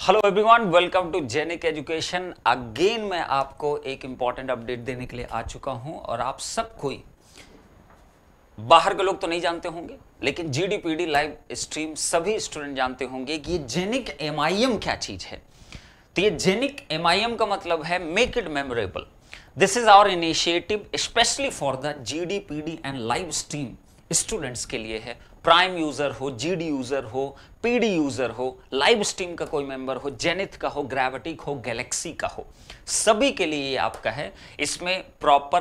Hello everyone welcome to Genic Education again मैं आपको एक इम्पॉर्टेंट अपडेट देने के लिए आ चुका हूं और आप सब कोई बाहर के लोग तो नहीं जानते होंगे लेकिन जीडीपीडी लाइव स्ट्रीम सभी स्टूडेंट जानते होंगे कि ये जेनिक एमआईएम क्या चीज़ है तो ये जेनिक एमआईएम का मतलब है make it memorable this is our initiative specially for the G and live stream students के लिए है प्राइम यूजर हो जीडी यूजर हो पीडी यूजर हो लाइव स्ट्रीम का कोई मेंबर हो जेनिथ का हो ग्रेविटी का हो गैलेक्सी का हो सभी के लिए ये आपका है इसमें प्रॉपर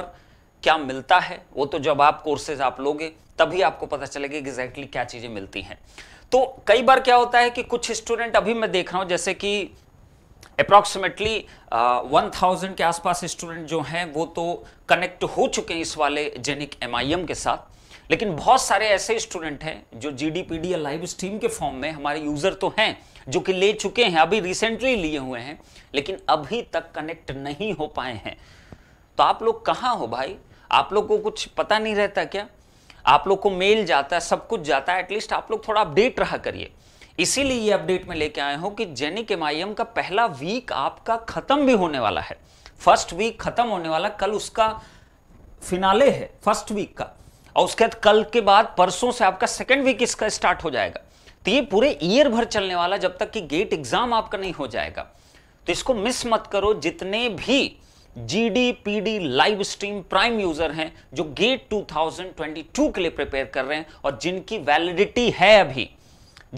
क्या मिलता है वो तो जब आप कोर्सेज आप लोगे तभी आपको पता चलेगा एग्जैक्टली क्या चीज़ें मिलती हैं तो कई बार क्या होता है कि कुछ स्टूडेंट अभी मैं देख रहा हूँ जैसे कि अप्रॉक्सीमेटली वन थाउजेंड के आसपास स्टूडेंट जो हैं वो तो कनेक्ट हो चुके हैं इस वाले जेनिक एम के साथ लेकिन बहुत सारे ऐसे स्टूडेंट हैं जो जीडीपीडी या लाइव स्ट्रीम के फॉर्म में हमारे यूजर तो हैं जो कि ले चुके हैं अभी रिसेंटली लिए हुए हैं लेकिन अभी तक कनेक्ट नहीं हो पाए हैं तो आप लोग कहाँ हो भाई आप लोग को कुछ पता नहीं रहता क्या आप लोग को मेल जाता है सब कुछ जाता है एटलीस्ट आप लोग थोड़ा अपडेट रहा करिए इसीलिए ये अपडेट में लेके आए हूँ कि जेनिक एम का पहला वीक आपका खत्म भी होने वाला है फर्स्ट वीक खत्म होने वाला कल उसका फिनाले है फर्स्ट वीक का और उसके बाद कल के बाद परसों से आपका सेकेंड वीक इसका स्टार्ट हो जाएगा तो ये पूरे ईयर भर चलने वाला जब तक कि गेट एग्जाम आपका नहीं हो जाएगा तो इसको मिस मत करो जितने भी GD PD live stream prime user हैं जो गेट 2022 के लिए प्रिपेयर कर रहे हैं और जिनकी वैलिडिटी है अभी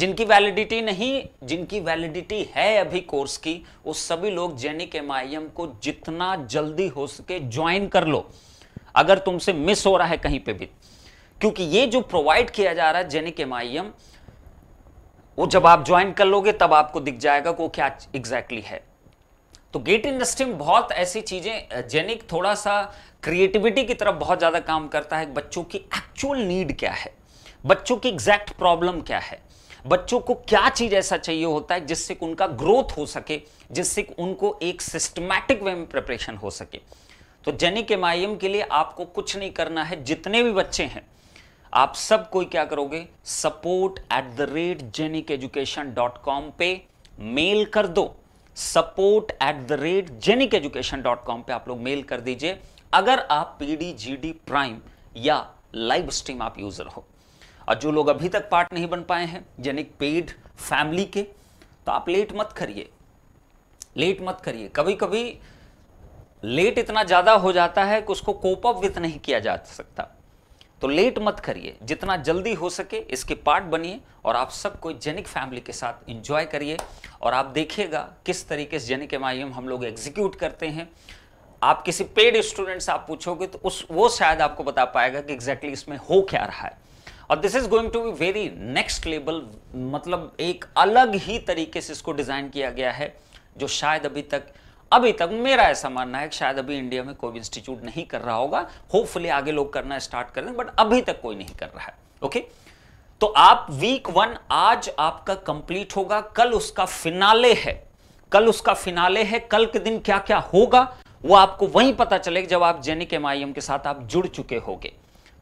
जिनकी वैलिडिटी नहीं जिनकी वैलिडिटी है अभी कोर्स की वो सभी लोग जेनिक एम को जितना जल्दी हो सके ज्वाइन कर लो अगर तुमसे मिस हो रहा है कहीं पे भी क्योंकि ये जो प्रोवाइड किया जा रहा है जेनिक एम वो जब आप ज्वाइन कर लोगे तब आपको दिख जाएगा वो क्या एग्जैक्टली है तो गेट इंडस्ट्री में बहुत ऐसी चीज़ें जेनिक थोड़ा सा क्रिएटिविटी की तरफ बहुत ज़्यादा काम करता है बच्चों की एक्चुअल नीड क्या है बच्चों की एग्जैक्ट प्रॉब्लम क्या है बच्चों को क्या चीज़ ऐसा चाहिए होता है जिससे उनका ग्रोथ हो सके जिससे उनको एक सिस्टमैटिक वे में प्रिपरेशन हो सके तो जेनिक एम के लिए आपको कुछ नहीं करना है जितने भी बच्चे हैं आप सब कोई क्या करोगे support at the rate Genic Education dot com पे मेल कर दो support at the rate Genic Education dot com पे आप लोग मेल कर दीजिए अगर आप पीडीजीडी प्राइम या लाइव स्ट्रीम आप यूजर हो और जो लोग अभी तक पार्ट नहीं बन पाए हैं जेनिक पेड फैमिली के तो आप लेट मत करिए लेट मत करिए कभी कभी लेट इतना ज़्यादा हो जाता है कि उसको कोप अप विथ नहीं किया जा सकता तो लेट मत करिए जितना जल्दी हो सके इसके पार्ट बनिए और आप सबको जेनिक फैमिली के साथ इंजॉय करिए और आप देखिएगा किस तरीके से जेनिक एम हम लोग एग्जीक्यूट करते हैं आप किसी पेड स्टूडेंट से आप पूछोगे तो उस वो शायद आपको बता पाएगा कि एग्जैक्टली exactly इसमें हो क्या रहा है और this is going to be very next level मतलब एक अलग ही तरीके से इसको डिज़ाइन किया गया है जो शायद अभी तक अभी तक मेरा ऐसा मानना है कि शायद अभी इंडिया में कोई इंस्टीट्यूट नहीं कर रहा होगा होपफुली आगे लोग करना स्टार्ट कर बट अभी तक कोई नहीं कर रहा है ओके तो आप वीक वन आज आपका कंप्लीट होगा कल उसका फिनाले है कल उसका फिनाले है कल के दिन क्या क्या होगा वो आपको वहीं पता चलेगा जब आप जेनिक e एम के साथ आप जुड़ चुके होंगे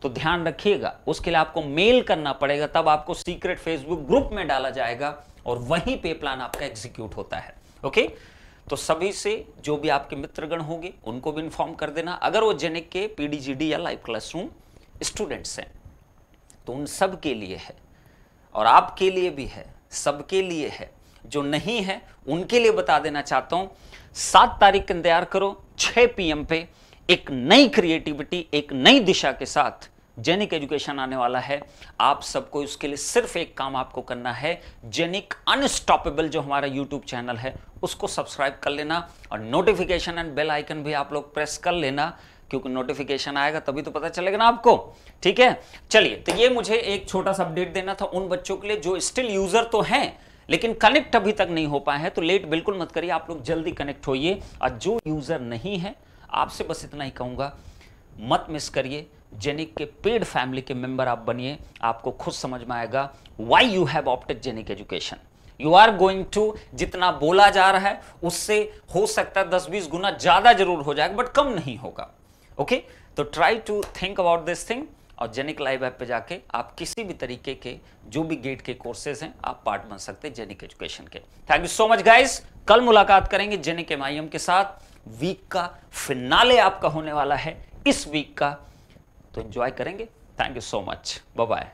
तो ध्यान रखिएगा उसके लिए आपको मेल करना पड़ेगा तब आपको सीक्रेट फेसबुक ग्रुप में डाला जाएगा और वहीं पे प्लान आपका एग्जीक्यूट होता है ओके तो सभी से जो भी आपके मित्रगण होंगे उनको भी इन्फॉर्म कर देना अगर वो जेनिक के पीडीजीडी या लाइव क्लासरूम स्टूडेंट्स हैं तो उन सब के लिए है और आपके लिए भी है सबके लिए है जो नहीं है उनके लिए बता देना चाहता हूं सात तारीख इंतजार करो छह पीएम पे एक नई क्रिएटिविटी एक नई दिशा के साथ जेनिक एजुकेशन आने वाला है आप सबको उसके लिए सिर्फ एक काम आपको करना है जेनिक अनस्टॉपेबल जो हमारा यूट्यूब चैनल है उसको सब्सक्राइब कर लेना और नोटिफिकेशन एंड बेल आइकन भी आप लोग प्रेस कर लेना क्योंकि नोटिफिकेशन आएगा तभी तो पता चलेगा ना आपको ठीक है चलिए तो ये मुझे एक छोटा सा अपडेट देना था उन बच्चों के लिए जो स्टिल यूजर तो हैं लेकिन कनेक्ट अभी तक नहीं हो पाए हैं तो लेट बिल्कुल मत करिए आप लोग जल्दी कनेक्ट होइए और जो यूजर नहीं है आपसे बस इतना ही कहूंगा मत मिस करिए जेनिक के पेड फैमिली के मेंबर आप बनिए आपको खुद समझ में आएगा why you have opted Genic Education you are going to जितना बोला जा रहा है उससे हो सकता है दस बीस गुना ज़्यादा जरूर हो जाएगा बट कम नहीं होगा ओके okay? तो try to think about this thing और जेनिक लाइव ऐप पे जाके आप किसी भी तरीके के जो भी गेट के कोर्सेज हैं आप पार्ट बन सकते हैं जेनिक एजुकेशन के thank you so much guys कल मुलाकात करेंगे जेनिक एम के साथ वीक का फिनाले आपका होने वाला है इस वीक का तो इन्जॉय करेंगे thank you so much bye